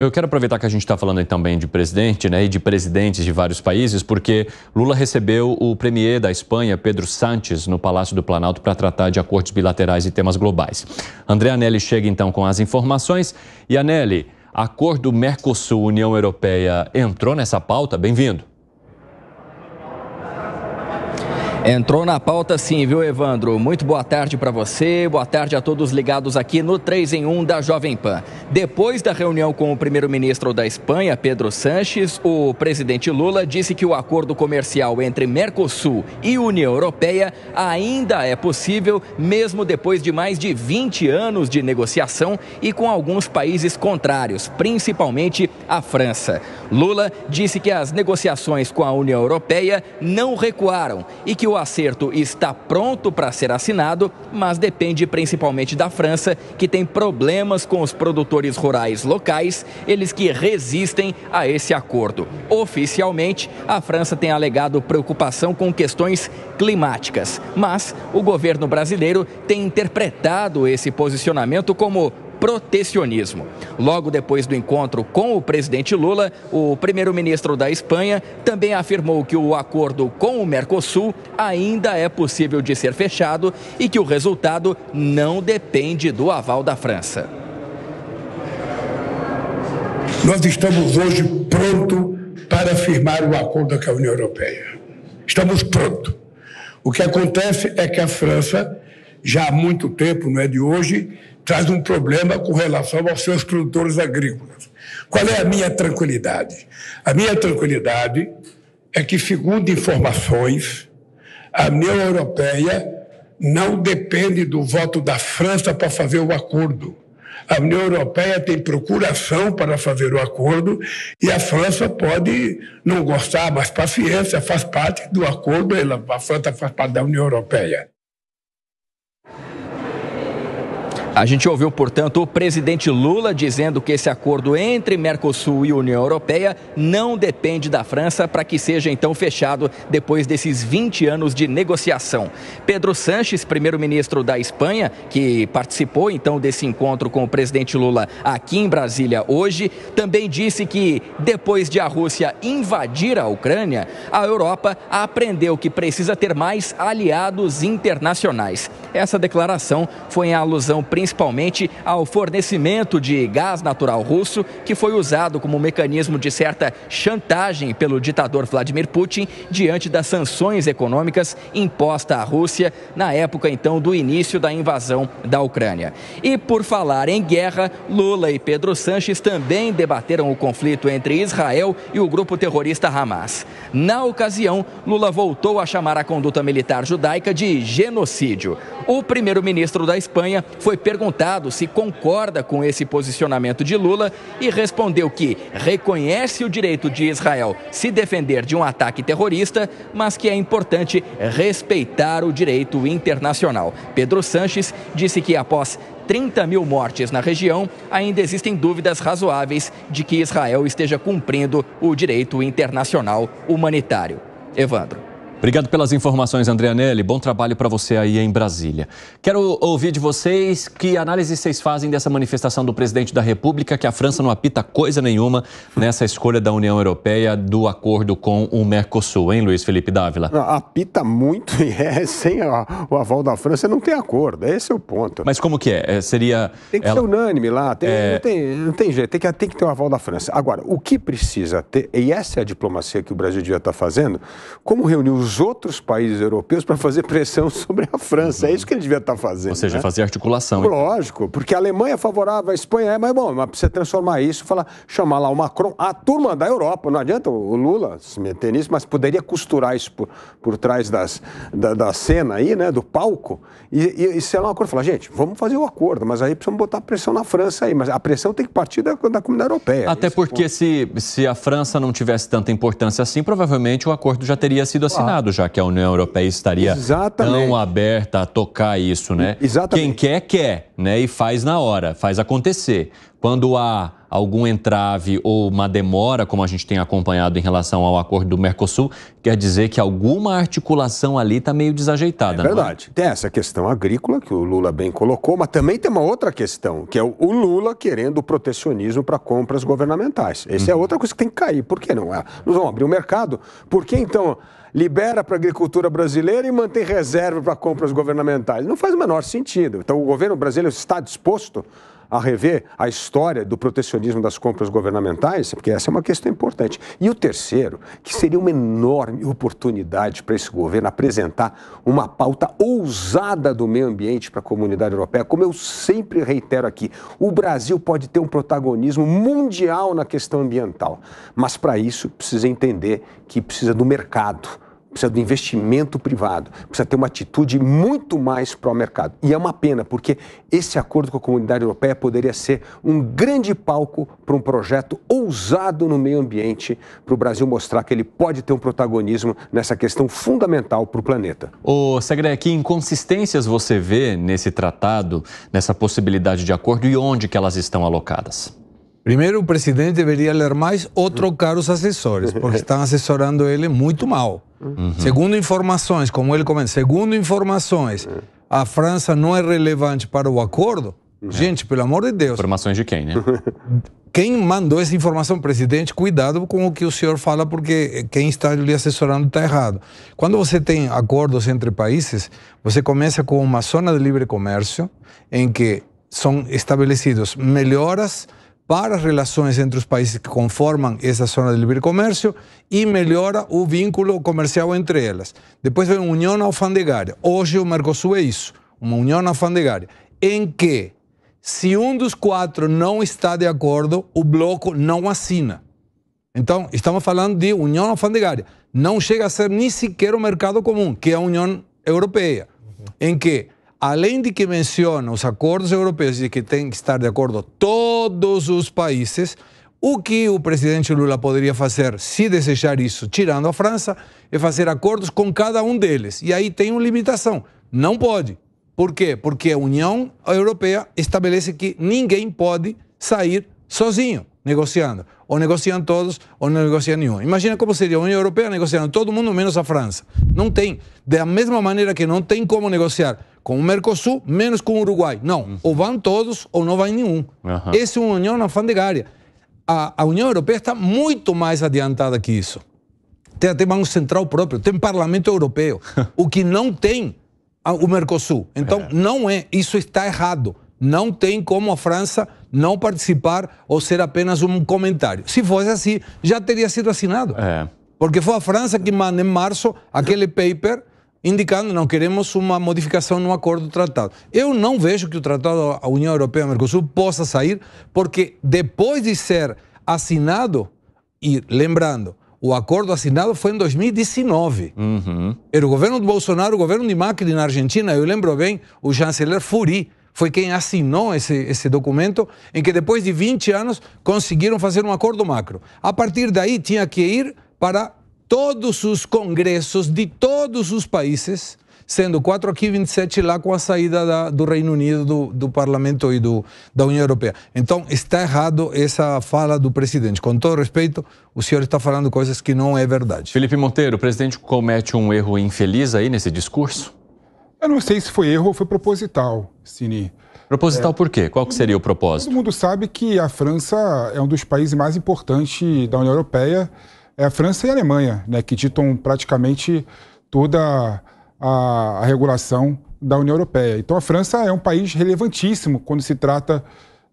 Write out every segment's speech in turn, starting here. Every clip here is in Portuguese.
Eu quero aproveitar que a gente está falando também de presidente, né, e de presidentes de vários países, porque Lula recebeu o premier da Espanha, Pedro Sánchez, no Palácio do Planalto para tratar de acordos bilaterais e temas globais. André Anelli chega então com as informações. E Anelli, acordo Mercosul-União Europeia entrou nessa pauta? Bem-vindo. Entrou na pauta sim, viu, Evandro? Muito boa tarde para você, boa tarde a todos ligados aqui no 3 em 1 da Jovem Pan. Depois da reunião com o primeiro-ministro da Espanha, Pedro Sanches, o presidente Lula disse que o acordo comercial entre Mercosul e União Europeia ainda é possível, mesmo depois de mais de 20 anos de negociação e com alguns países contrários, principalmente a França. Lula disse que as negociações com a União Europeia não recuaram e que o acerto está pronto para ser assinado, mas depende principalmente da França, que tem problemas com os produtores rurais locais, eles que resistem a esse acordo. Oficialmente, a França tem alegado preocupação com questões climáticas, mas o governo brasileiro tem interpretado esse posicionamento como protecionismo. Logo depois do encontro com o presidente Lula, o primeiro-ministro da Espanha também afirmou que o acordo com o Mercosul ainda é possível de ser fechado e que o resultado não depende do aval da França. Nós estamos hoje pronto para firmar o acordo com a União Europeia. Estamos prontos. O que acontece é que a França, já há muito tempo, não é de hoje, traz um problema com relação aos seus produtores agrícolas. Qual é a minha tranquilidade? A minha tranquilidade é que, segundo informações, a União Europeia não depende do voto da França para fazer o acordo. A União Europeia tem procuração para fazer o acordo e a França pode não gostar, mas paciência, faz parte do acordo, a França faz parte da União Europeia. A gente ouviu, portanto, o presidente Lula dizendo que esse acordo entre Mercosul e União Europeia não depende da França para que seja então fechado depois desses 20 anos de negociação. Pedro Sanches, primeiro-ministro da Espanha, que participou então desse encontro com o presidente Lula aqui em Brasília hoje, também disse que depois de a Rússia invadir a Ucrânia, a Europa aprendeu que precisa ter mais aliados internacionais. Essa declaração foi em alusão principal principalmente ao fornecimento de gás natural russo, que foi usado como mecanismo de certa chantagem pelo ditador Vladimir Putin diante das sanções econômicas impostas à Rússia na época então do início da invasão da Ucrânia. E por falar em guerra, Lula e Pedro Sanches também debateram o conflito entre Israel e o grupo terrorista Hamas. Na ocasião, Lula voltou a chamar a conduta militar judaica de genocídio. O primeiro-ministro da Espanha foi perguntado perguntado se concorda com esse posicionamento de Lula e respondeu que reconhece o direito de Israel se defender de um ataque terrorista, mas que é importante respeitar o direito internacional. Pedro Sanches disse que após 30 mil mortes na região, ainda existem dúvidas razoáveis de que Israel esteja cumprindo o direito internacional humanitário. Evandro. Obrigado pelas informações, André Anelli. Bom trabalho para você aí em Brasília. Quero ouvir de vocês que análise vocês fazem dessa manifestação do presidente da República que a França não apita coisa nenhuma nessa escolha da União Europeia do acordo com o Mercosul, hein, Luiz Felipe Dávila? Não, apita muito e é, sem a, o aval da França não tem acordo. Esse é o ponto. Mas como que é? é seria. Tem que ela... ser unânime lá. Tem, é... não, tem, não, tem, jeito. Tem que, tem que ter o aval da França. Agora, o que precisa ter, e essa é a diplomacia que o Brasil devia estar tá fazendo, como reunir os os outros países europeus para fazer pressão sobre a França. Uhum. É isso que ele devia estar tá fazendo. Ou seja, né? fazer articulação. Lógico, hein? porque a Alemanha é favorável, a Espanha é, mas bom, mas precisa transformar isso, falar, chamar lá o Macron, a turma da Europa. Não adianta o Lula se meter nisso, mas poderia costurar isso por, por trás das, da, da cena aí, né, do palco, e, e, e sei lá, um acordo. Falar, gente, vamos fazer o um acordo, mas aí precisamos botar pressão na França aí, mas a pressão tem que partir da, da comunidade europeia. Até é porque se, se a França não tivesse tanta importância assim, provavelmente o acordo já teria sido assinado. Ah, já que a União Europeia estaria Exatamente. tão aberta a tocar isso, né? Exatamente. Quem quer, quer, né? E faz na hora, faz acontecer. Quando há algum entrave ou uma demora, como a gente tem acompanhado em relação ao acordo do Mercosul, quer dizer que alguma articulação ali está meio desajeitada. É, é? verdade. É? Tem essa questão agrícola que o Lula bem colocou, mas também tem uma outra questão, que é o Lula querendo o protecionismo para compras governamentais. Essa é uhum. é outra coisa que tem que cair. Por que não? Ah, nós Vamos abrir o mercado. Por que então libera para a agricultura brasileira e mantém reserva para compras governamentais. Não faz o menor sentido. Então, o governo brasileiro está disposto a rever a história do protecionismo das compras governamentais, porque essa é uma questão importante. E o terceiro, que seria uma enorme oportunidade para esse governo apresentar uma pauta ousada do meio ambiente para a comunidade europeia. Como eu sempre reitero aqui, o Brasil pode ter um protagonismo mundial na questão ambiental, mas para isso precisa entender que precisa do mercado precisa do investimento privado, precisa ter uma atitude muito mais pró-mercado. E é uma pena, porque esse acordo com a comunidade europeia poderia ser um grande palco para um projeto ousado no meio ambiente, para o Brasil mostrar que ele pode ter um protagonismo nessa questão fundamental para o planeta. Ô, Segre, que inconsistências você vê nesse tratado, nessa possibilidade de acordo e onde que elas estão alocadas? Primeiro, o presidente deveria ler mais ou trocar os assessores, porque estão assessorando ele muito mal. Uhum. Segundo informações, como ele comenta, segundo informações, é. a França não é relevante para o acordo. Gente, pelo amor de Deus. Informações de quem, né? Quem mandou essa informação, presidente, cuidado com o que o senhor fala, porque quem está lhe assessorando está errado. Quando você tem acordos entre países, você começa com uma zona de livre comércio em que são estabelecidos melhoras para as relações entre os países que conformam essa zona de livre comércio e melhora o vínculo comercial entre elas. Depois vem a União Alfandegária. Hoje o Mercosul é isso, uma União Alfandegária, em que se um dos quatro não está de acordo, o bloco não assina. Então, estamos falando de União Alfandegária. Não chega a ser nem sequer o mercado comum, que é a União Europeia, uhum. em que além de que menciona os acordos europeus e que tem que estar de acordo todos os países, o que o presidente Lula poderia fazer, se desejar isso, tirando a França, é fazer acordos com cada um deles. E aí tem uma limitação. Não pode. Por quê? Porque a União Europeia estabelece que ninguém pode sair sozinho negociando. Ou negociam todos, ou não negociam nenhum. Imagina como seria a União Europeia negociando todo mundo menos a França. Não tem. Da mesma maneira que não tem como negociar com o Mercosul, menos com o Uruguai. Não, uhum. ou vão todos ou não vai nenhum. Uhum. Essa é uma união alfandegária. A, a União Europeia está muito mais adiantada que isso. Tem até Banco Central próprio, tem Parlamento Europeu, o que não tem o Mercosul. Então, é. não é, isso está errado. Não tem como a França não participar ou ser apenas um comentário. Se fosse assim, já teria sido assinado. É. Porque foi a França que manda em março aquele paper indicando não queremos uma modificação no acordo do tratado. Eu não vejo que o tratado da União Europeia Mercosul possa sair, porque depois de ser assinado, e lembrando, o acordo assinado foi em 2019. Uhum. Era o governo do Bolsonaro, o governo de Macri na Argentina, eu lembro bem, o chanceler Furi foi quem assinou esse, esse documento, em que depois de 20 anos conseguiram fazer um acordo macro. A partir daí tinha que ir para todos os congressos de todos os países, sendo quatro aqui e 27 lá com a saída da, do Reino Unido do, do Parlamento e do, da União Europeia. Então está errado essa fala do presidente. Com todo respeito, o senhor está falando coisas que não é verdade. Felipe Monteiro, o presidente comete um erro infeliz aí nesse discurso? Eu não sei se foi erro ou foi proposital, Sini. Proposital é, por quê? Qual que seria o propósito? Todo mundo sabe que a França é um dos países mais importantes da União Europeia é a França e a Alemanha, né, que ditam praticamente toda a, a regulação da União Europeia. Então a França é um país relevantíssimo quando se trata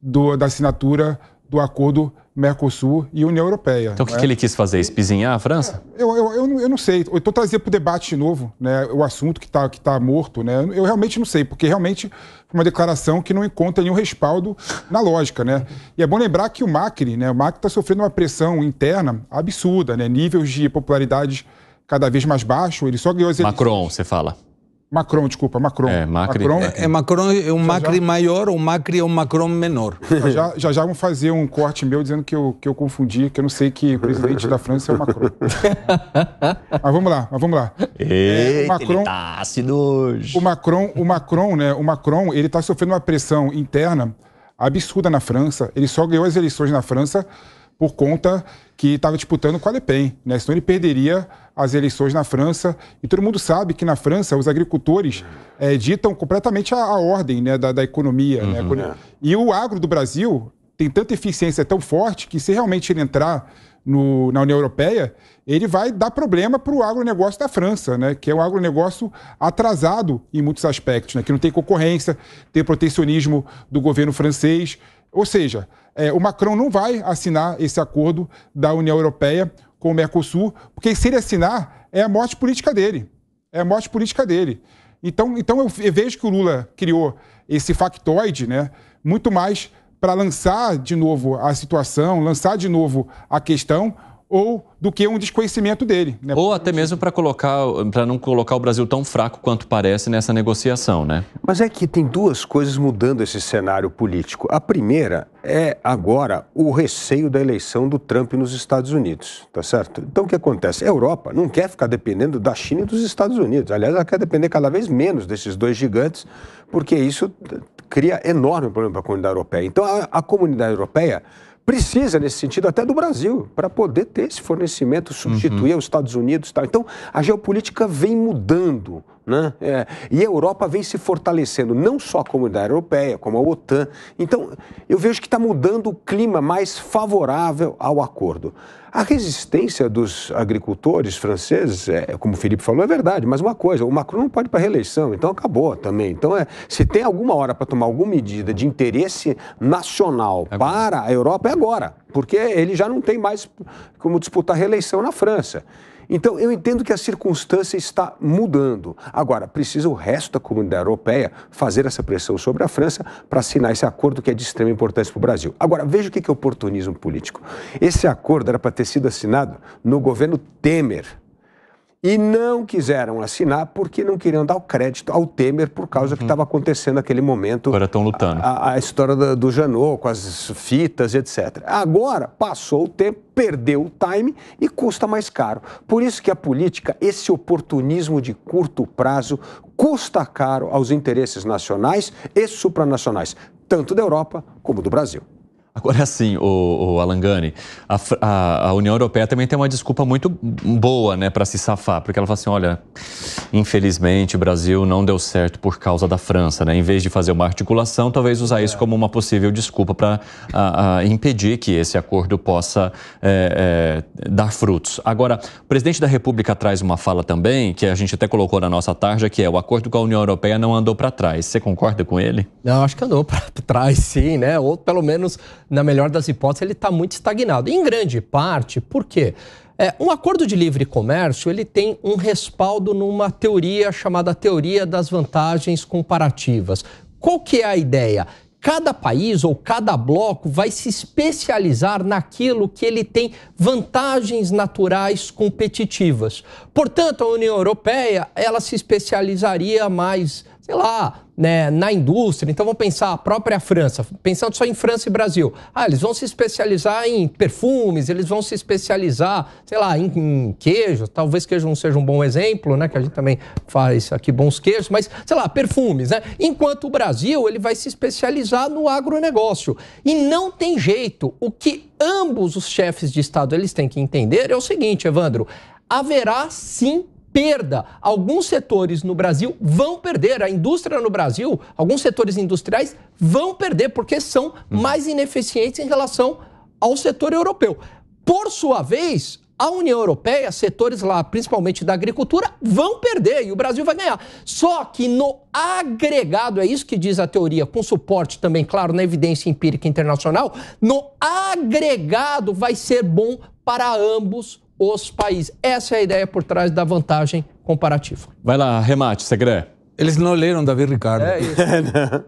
do, da assinatura do acordo Mercosul e União Europeia. Então, o que, né? que, ele quis fazer? Espizinhar a França? É, eu, eu, eu, eu, não sei. Eu estou trazendo para o debate de novo né, o assunto que está que tá morto. Né? Eu realmente não sei, porque realmente foi uma declaração que não encontra nenhum respaldo na lógica. Né? E é bom lembrar que o Macri né, está sofrendo uma pressão interna absurda, né? níveis de popularidade cada vez mais baixos. Ele só ganhou as eleições. Macron, você fala. Macron, desculpa, Macron. É, Macri. Macron, é, é, é Macron é um já Macri já... maior, um Macri é um Macron menor. Já, já já, vão fazer um corte meu dizendo que eu, que eu confundi, que eu não sei que o presidente da França é o Macron. mas vamos lá, mas vamos lá. Eita, é, o Macron, tá o Macron, o Macron, né, o Macron, ele tá sofrendo uma pressão interna absurda na França. Ele só ganhou as eleições na França por conta que estava disputando com a Le Pen, né? senão ele perderia as eleições na França. E todo mundo sabe que na França os agricultores é, ditam completamente a, a ordem né, da, da, economia. Né? Uhum. Né? E o agro do Brasil tem tanta eficiência tão forte que se realmente ele entrar no, na União Europeia, ele vai dar problema para o agronegócio da França, né? que é um agronegócio atrasado em muitos aspectos, né? que não tem concorrência, tem protecionismo do governo francês, ou seja, é, o Macron não vai assinar esse acordo da União Europeia com o Mercosul, porque se ele assinar, é a morte política dele. É a morte política dele. Então, então eu vejo que o Lula criou esse factoide, né, muito mais para lançar de novo a situação, lançar de novo a questão, ou do que um desconhecimento dele. Né? Ou até mesmo para colocar, para não colocar o Brasil tão fraco quanto parece nessa negociação, né? Mas é que tem duas coisas mudando esse cenário político. A primeira é agora o receio da eleição do Trump nos Estados Unidos, tá certo? Então o que acontece? A Europa não quer ficar dependendo da China e dos Estados Unidos. Aliás, ela quer depender cada vez menos desses dois gigantes, porque isso cria enorme problema para a comunidade europeia. Então a, a comunidade europeia precisa, nesse sentido, até do Brasil, para poder ter esse fornecimento, substituir uhum. os Estados Unidos. Tal. Então, a geopolítica vem mudando né? É. E a Europa vem se fortalecendo, não só a comunidade europeia, como a OTAN. Então, eu vejo que está mudando o clima mais favorável ao acordo. A resistência dos agricultores franceses, é, como o Felipe falou, é verdade, mas uma coisa, o Macron não pode ir para a reeleição, então acabou também. Então, é, se tem alguma hora para tomar alguma medida de interesse nacional é para a Europa, é agora, porque ele já não tem mais como disputar reeleição na França. Então, eu entendo que a circunstância está mudando. Agora, precisa o resto da comunidade europeia fazer essa pressão sobre a França para assinar esse acordo que é de extrema importância para o Brasil. Agora, veja o que é oportunismo político. Esse acordo era para ter sido assinado no governo Temer e não quiseram assinar porque não queriam dar o crédito ao Temer por causa uhum. que estava acontecendo naquele momento. Agora estão lutando. A, a história do, do Janot com as fitas, etc. Agora passou o tempo, perdeu o time e custa mais caro. Por isso que a política, esse oportunismo de curto prazo, custa caro aos interesses nacionais e supranacionais, tanto da Europa como do Brasil. Agora, assim, o, o Alangani, a, a, a, União Europeia também tem uma desculpa muito boa, né, para se safar, porque ela fala assim, olha, infelizmente o Brasil não deu certo por causa da França, né? Em vez de fazer uma articulação, talvez usar isso é. como uma possível desculpa para impedir que esse acordo possa é, é, dar frutos. Agora, o presidente da República traz uma fala também, que a gente até colocou na nossa tarja, que é o acordo com a União Europeia não andou para trás. Você concorda com ele? Não, acho que andou para trás, sim, né? Ou pelo menos na melhor das hipóteses, ele está muito estagnado. Em grande parte, por quê? É, um acordo de livre comércio ele tem um respaldo numa teoria chamada teoria das vantagens comparativas. Qual que é a ideia? Cada país ou cada bloco vai se especializar naquilo que ele tem vantagens naturais competitivas. Portanto, a União Europeia ela se especializaria mais sei lá, né, na indústria. Então vamos pensar a própria França, pensando só em França e Brasil. Ah, eles vão se especializar em perfumes, eles vão se especializar, sei lá, em, em queijos. Talvez queijo não seja um bom exemplo, né? Que a gente também faz aqui bons queijos, mas sei lá, perfumes, né? Enquanto o Brasil ele vai se especializar no agronegócio. E não tem jeito. O que ambos os chefes de Estado eles têm que entender é o seguinte, Evandro. Haverá sim perda. Alguns setores no Brasil vão perder. A indústria no Brasil, alguns setores industriais vão perder porque são uhum. mais ineficientes em relação ao setor europeu. Por sua vez, a União Europeia, setores lá, principalmente da agricultura, vão perder e o Brasil vai ganhar. Só que no agregado, é isso que diz a teoria, com suporte também, claro, na evidência empírica internacional, no agregado vai ser bom para ambos os países. Essa é a ideia por trás da vantagem comparativa. Vai lá, remate, Segredo. Eles não leram Davi Ricardo. É isso.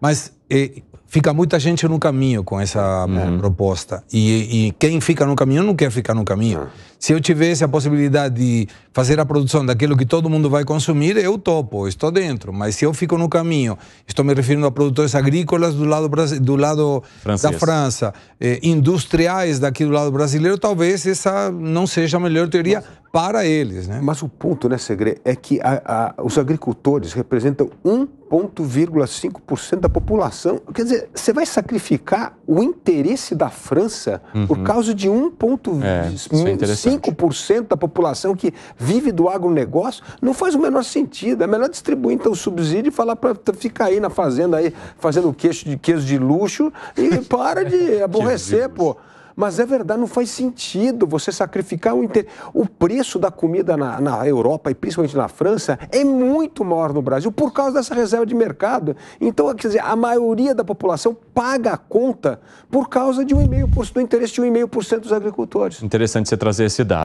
Mas e, fica muita gente no caminho com essa uhum. proposta. E, e, quem fica no caminho não quer ficar no caminho. Uhum. Se eu tivesse a possibilidade de fazer a produção daquilo que todo mundo vai consumir, eu topo, estou dentro. Mas se eu fico no caminho, estou me referindo a produtores agrícolas do lado, do lado da França, eh, industriais daqui do lado brasileiro, talvez essa não seja a melhor teoria, Nossa para eles. Né? Mas o ponto, né, Segre, é que a, a, os agricultores representam 1,5% da população. Quer dizer, você vai sacrificar o interesse da França uhum. por causa de 1,5% é, é da população que vive do agronegócio? Não faz o menor sentido. É melhor distribuir, então, o subsídio e falar para ficar aí na fazenda, aí, fazendo queijo de, queijo de luxo e para de aborrecer, pô. Mas é verdade, não faz sentido você sacrificar o inter... O preço da comida na, na Europa e principalmente na França é muito maior no Brasil por causa dessa reserva de mercado. Então, quer dizer, a maioria da população paga a conta por causa de um e-mail do interesse de um por cento dos agricultores. Interessante você trazer esse dado.